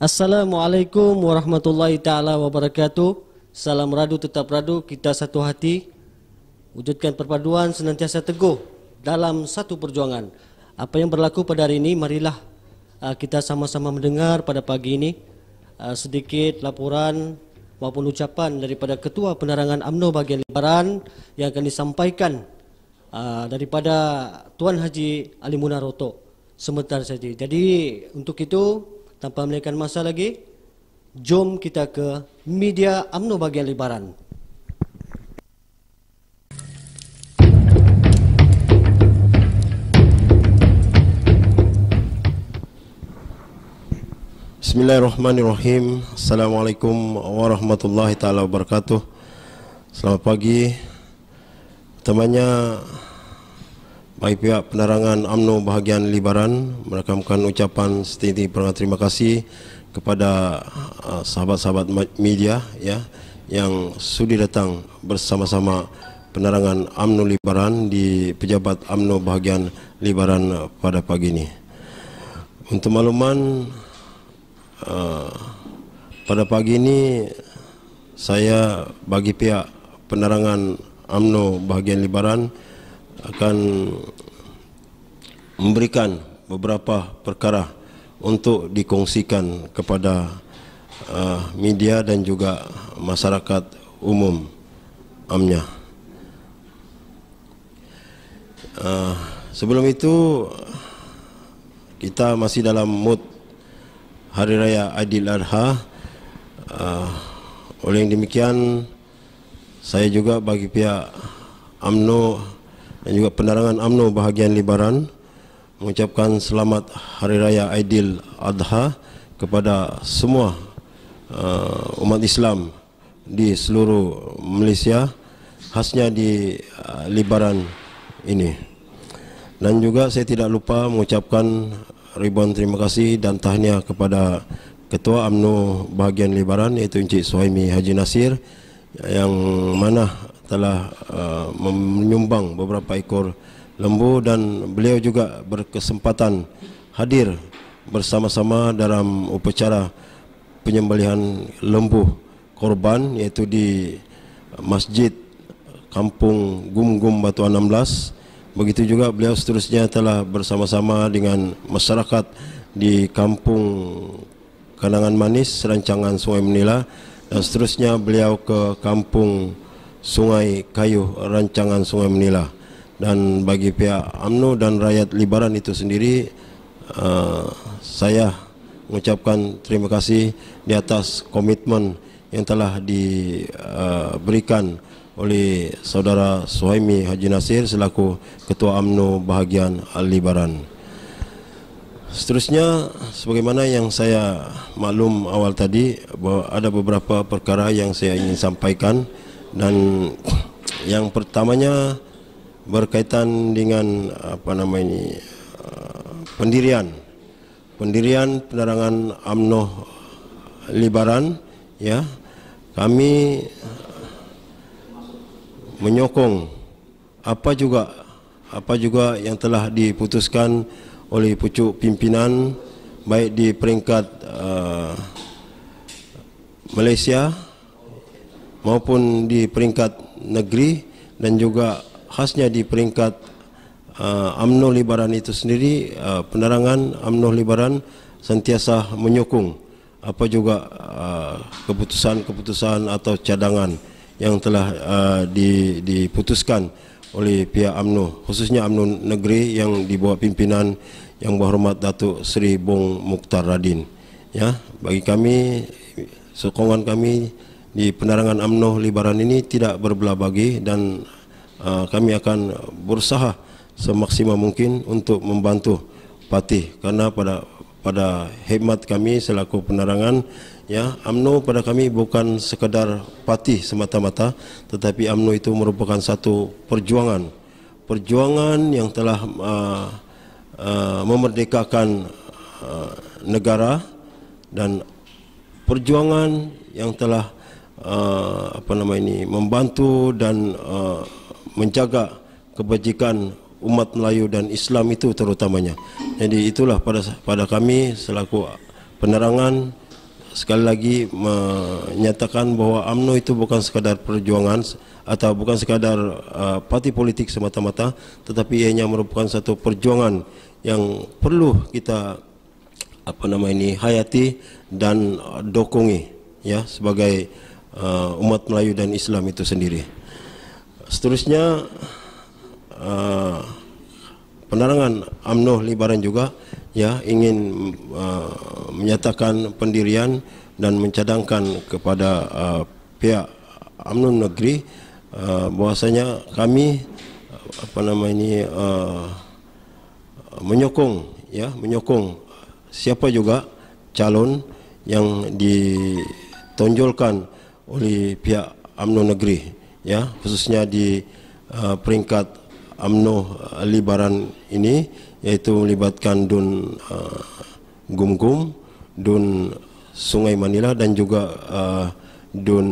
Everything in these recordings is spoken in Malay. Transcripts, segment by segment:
Assalamualaikum warahmatullahi taala wabarakatuh. Salam radu tetap radu kita satu hati. Wujudkan perpaduan senantiasa teguh dalam satu perjuangan. Apa yang berlaku pada hari ini marilah uh, kita sama-sama mendengar pada pagi ini uh, sedikit laporan maupun ucapan daripada Ketua Penerangan AMNO bagian Lebaran yang akan disampaikan uh, daripada Tuan Haji Ali Munaroto sebentar saja. Jadi untuk itu tanpa melengahkan masa lagi, jom kita ke media amno bagian lebaran. Bismillahirrahmanirrahim. Assalamualaikum warahmatullahi taala wabarakatuh. Selamat pagi. Temannya Baik pihak penerangan UMNO bahagian Libaran merakamkan ucapan setinggi tingginya terima kasih kepada uh, sahabat-sahabat media ya yang sudi datang bersama-sama penerangan UMNO Libaran di pejabat UMNO bahagian Libaran pada pagi ini. Untuk makluman uh, pada pagi ini saya bagi pihak penerangan UMNO bahagian Libaran akan memberikan beberapa perkara untuk dikongsikan kepada uh, media dan juga masyarakat umum amnya. Uh, sebelum itu kita masih dalam mood Hari Raya Aidil Adha. Uh, oleh demikian saya juga bagi pihak UMNO dan juga pendarangan UMNO bahagian Libaran mengucapkan selamat Hari Raya Aidil Adha kepada semua uh, umat Islam di seluruh Malaysia khasnya di uh, Libaran ini dan juga saya tidak lupa mengucapkan ribuan terima kasih dan tahniah kepada Ketua UMNO bahagian Libaran iaitu Encik Suhaimi Haji Nasir yang mana telah uh, menyumbang beberapa ekor lembu dan beliau juga berkesempatan hadir bersama-sama dalam upacara penyembelihan lembu korban iaitu di Masjid Kampung Gumgum Batu 16 begitu juga beliau seterusnya telah bersama-sama dengan masyarakat di Kampung Kanangan Manis Rancangan Sungai Manila dan seterusnya beliau ke Kampung Sungai Kayuh rancangan Sungai Menila dan bagi pihak AMNO dan rakyat Libaran itu sendiri uh, saya mengucapkan terima kasih di atas komitmen yang telah diberikan eh, uh, oleh saudara Suhaimi Haji Nasir selaku Ketua AMNO bahagian Libaran. Seterusnya sebagaimana yang saya maklum awal tadi bahawa ada beberapa perkara yang saya ingin sampaikan dan yang pertamanya berkaitan dengan apa nama ini eh, pendirian pendirian penerangan AMNO Libaran ya kami menyokong apa juga apa juga yang telah diputuskan oleh pucuk pimpinan baik di peringkat uh, Malaysia maupun di peringkat negeri dan juga khasnya di peringkat uh, Libaran itu sendiri uh, penerangan UMNO Libaran sentiasa menyokong apa juga uh, keputusan-keputusan uh, atau cadangan yang telah uh, diputuskan oleh pihak UMNO khususnya UMNO negeri yang dibawa pimpinan yang berhormat Datuk Seri Bong Mukhtar Radin ya bagi kami sokongan kami di penerangan UMNO Libaran ini tidak berbelah bagi dan uh, kami akan berusaha semaksimal mungkin untuk membantu parti karena pada pada hikmat kami selaku penerangan ya UMNO pada kami bukan sekadar parti semata-mata tetapi UMNO itu merupakan satu perjuangan perjuangan yang telah uh, uh, memerdekakan uh, negara dan perjuangan yang telah uh, apa nama ini membantu dan uh, menjaga kebajikan umat Melayu dan Islam itu terutamanya. Jadi itulah pada pada kami selaku penerangan sekali lagi menyatakan bahwa AMNO itu bukan sekadar perjuangan atau bukan sekadar uh, parti politik semata-mata tetapi ianya merupakan satu perjuangan yang perlu kita apa nama ini hayati dan uh, dokongi ya sebagai uh, umat Melayu dan Islam itu sendiri. Seterusnya uh, penerangan UMNO Libaran juga ya ingin uh, menyatakan pendirian dan mencadangkan kepada uh, pihak UMNO negeri uh, bahwasanya kami apa nama ini uh, menyokong ya menyokong siapa juga calon yang ditonjolkan oleh pihak UMNO negeri ya khususnya di uh, peringkat UMNO libaran ini yaitu melibatkan Dun uh, Gumgum, Dun Sungai Manila dan juga uh, Dun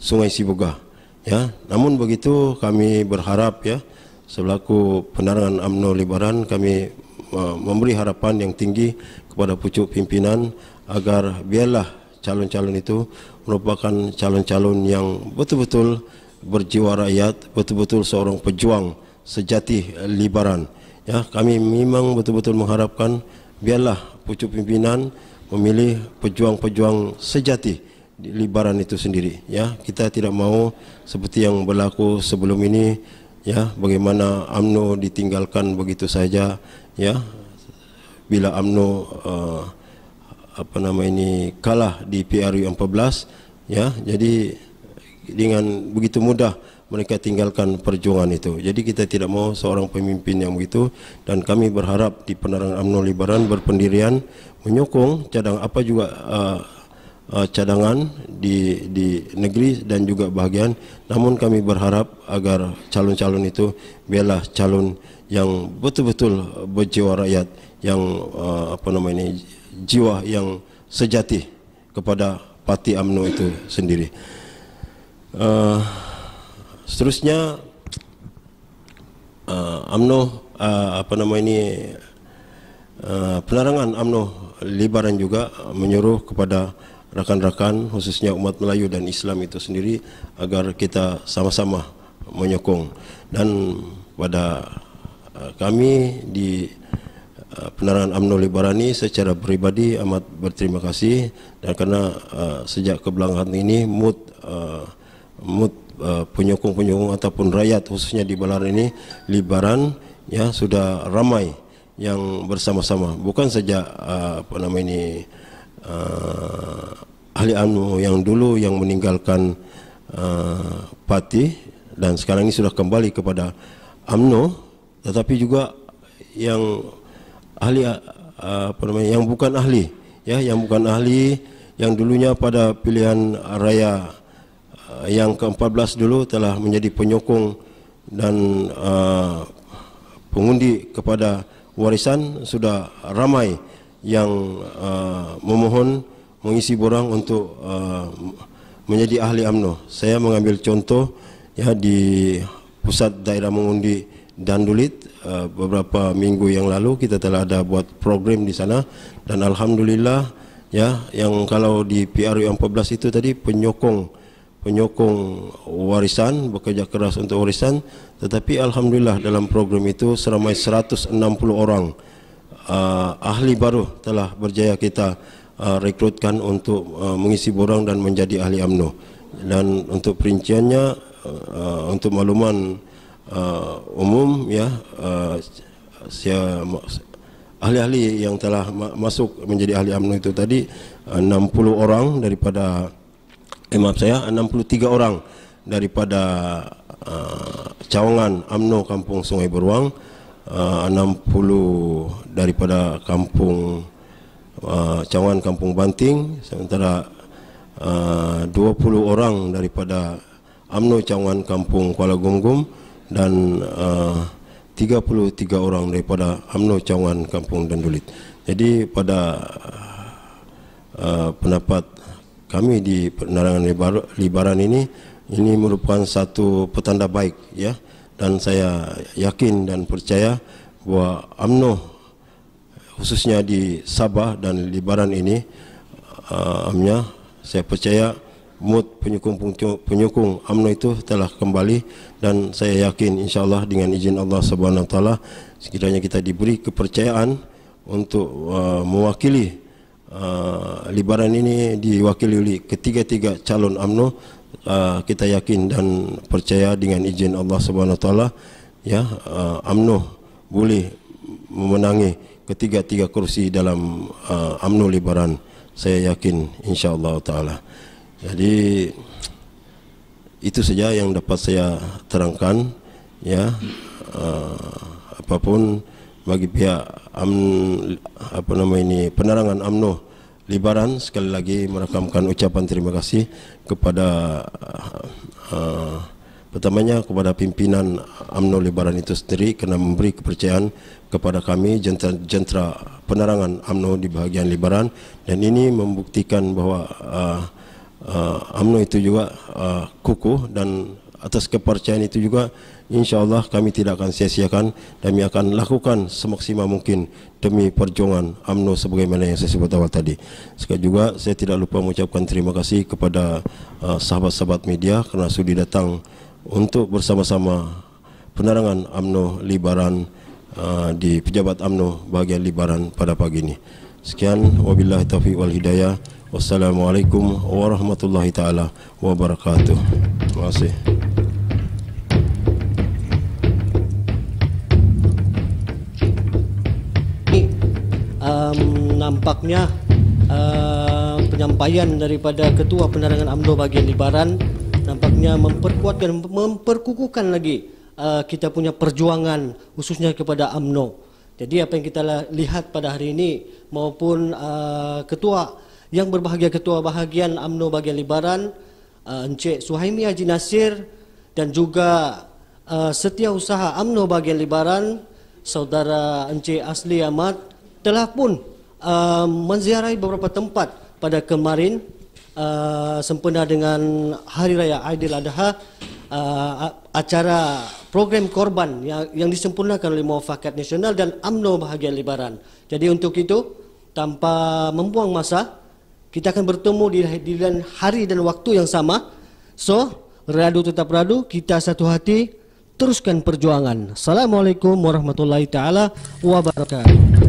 Sungai Sibuga ya. Namun begitu kami berharap ya selaku penerangan UMNO libaran kami uh, memberi harapan yang tinggi kepada pucuk pimpinan agar biarlah calon-calon itu merupakan calon-calon yang betul-betul berjiwa rakyat, betul-betul seorang pejuang sejati libaran. Ya, kami memang betul-betul mengharapkan biarlah pucuk pimpinan memilih pejuang-pejuang sejati di libaran itu sendiri. Ya, kita tidak mahu seperti yang berlaku sebelum ini ya bagaimana AMNO ditinggalkan begitu saja ya bila AMNO uh, apa nama ini kalah di PRU 14 ya jadi dengan begitu mudah mereka tinggalkan perjuangan itu jadi kita tidak mau seorang pemimpin yang begitu dan kami berharap di penerangan Amno Liberan berpendirian menyokong cadang apa juga uh, Uh, cadangan di di negeri dan juga bahagian namun kami berharap agar calon-calon itu biarlah calon yang betul-betul berjiwa rakyat yang uh, apa nama ini jiwa yang sejati kepada parti AMNO itu sendiri. Uh, seterusnya uh, AMNO uh, apa nama ini uh, penerangan AMNO libaran juga menyuruh kepada rakan-rakan khususnya umat Melayu dan Islam itu sendiri agar kita sama-sama menyokong dan pada uh, kami di Ah, penerangan UMNO Libarani secara peribadi amat berterima kasih dan kerana uh, sejak kebelakangan ini mood uh, mood uh, penyokong-penyokong ataupun rakyat khususnya di Balaran ini Libaran ya sudah ramai yang bersama-sama bukan saja uh, apa nama ini uh, ahli UMNO yang dulu yang meninggalkan uh, parti dan sekarang ini sudah kembali kepada UMNO tetapi juga yang ahli ah, apa namanya yang bukan ahli ya yang bukan ahli yang dulunya pada pilihan raya ah, yang ke-14 dulu telah menjadi penyokong dan uh, pengundi kepada warisan sudah ramai yang uh, memohon mengisi borang untuk uh, menjadi ahli AMNO. Saya mengambil contoh ya di pusat daerah mengundi dan uh, beberapa minggu yang lalu kita telah ada buat program di sana dan alhamdulillah ya yang kalau di PRU 14 itu tadi penyokong penyokong warisan bekerja keras untuk warisan tetapi alhamdulillah dalam program itu seramai 160 orang uh, ahli baru telah berjaya kita uh, rekrutkan untuk uh, mengisi borang dan menjadi ahli AMNO dan untuk perinciannya uh, uh untuk makluman uh, umum ya uh, saya ahli-ahli yang telah ma masuk menjadi ahli UMNO itu tadi uh, 60 orang daripada eh, maaf saya 63 orang daripada uh, cawangan UMNO Kampung Sungai Beruang uh, 60 daripada kampung uh, cawangan Kampung Banting sementara uh, 20 orang daripada UMNO cawangan Kampung Kuala Gumgum dan uh, 33 orang daripada UMNO Cawangan Kampung Dandulit. Jadi pada uh, pendapat kami di penerangan libaran ini ini merupakan satu petanda baik ya dan saya yakin dan percaya bahwa UMNO khususnya di Sabah dan libaran ini uh, amnya saya percaya mood penyokong-penyokong UMNO itu telah kembali dan saya yakin insyaallah dengan izin Allah Subhanahu taala sekiranya kita diberi kepercayaan untuk uh, mewakili uh, libaran ini diwakili oleh ketiga-tiga calon UMNO uh, kita yakin dan percaya dengan izin Allah Subhanahu taala ya uh, UMNO boleh memenangi ketiga-tiga kursi dalam UMNO uh, libaran saya yakin insyaallah taala jadi itu saja yang dapat saya terangkan ya uh, apapun bagi pihak am apa nama ini penerangan amno libaran sekali lagi merakamkan ucapan terima kasih kepada uh, pertamanya kepada pimpinan amno libaran itu sendiri kerana memberi kepercayaan kepada kami jentera, jentera penerangan amno di bahagian libaran dan ini membuktikan bahawa uh, eh, uh, ah, UMNO itu juga uh, kukuh dan atas kepercayaan itu juga insyaallah kami tidak akan sia-siakan dan kami akan lakukan semaksimal mungkin demi perjuangan UMNO sebagaimana yang saya sebut awal tadi. Sekali juga saya tidak lupa mengucapkan terima kasih kepada uh, sahabat-sahabat media kerana sudi datang untuk bersama-sama penerangan UMNO Libaran uh, di Pejabat UMNO bahagian Libaran pada pagi ini. Sekian wabillahi taufik wal hidayah. Wassalamualaikum warahmatullahi taala wabarakatuh. Terima kasih. Um, nampaknya uh, penyampaian daripada Ketua Penerangan AMNO bagian Libaran nampaknya memperkuat dan memperkukuhkan lagi uh, kita punya perjuangan khususnya kepada AMNO. Jadi apa yang kita lihat pada hari ini maupun uh, Ketua yang berbahagia Ketua Bahagian UMNO Bahagian Libaran uh, Encik Suhaimi Haji Nasir dan juga uh, setiausaha UMNO Bahagian Libaran Saudara Encik Asli Ahmad telah pun uh, menziarahi beberapa tempat pada kemarin uh, sempena dengan Hari Raya Aidiladha uh, acara program korban yang, yang disempurnakan oleh Muafakat Nasional dan UMNO Bahagian Libaran. Jadi untuk itu tanpa membuang masa kita akan bertemu di lain hari dan waktu yang sama. So, radu tetap radu, kita satu hati, teruskan perjuangan. Assalamualaikum warahmatullahi taala wabarakatuh.